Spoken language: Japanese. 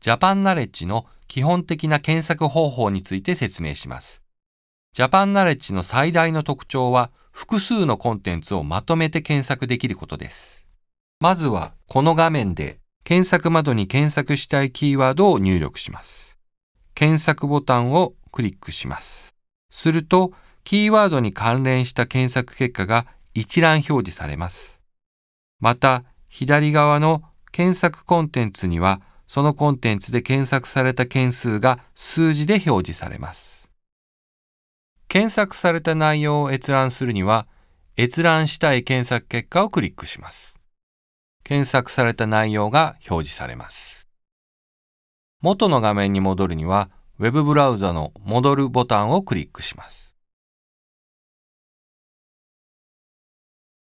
ジャパンナレッジの基本的な検索方法について説明します。ジャパンナレッジの最大の特徴は複数のコンテンツをまとめて検索できることです。まずはこの画面で検索窓に検索したいキーワードを入力します。検索ボタンをクリックします。するとキーワードに関連した検索結果が一覧表示されます。また左側の検索コンテンツにはそのコンテンツで検索された件数が数字で表示されます。検索された内容を閲覧するには、閲覧したい検索結果をクリックします。検索された内容が表示されます。元の画面に戻るには、Web ブブラウザの戻るボタンをクリックします。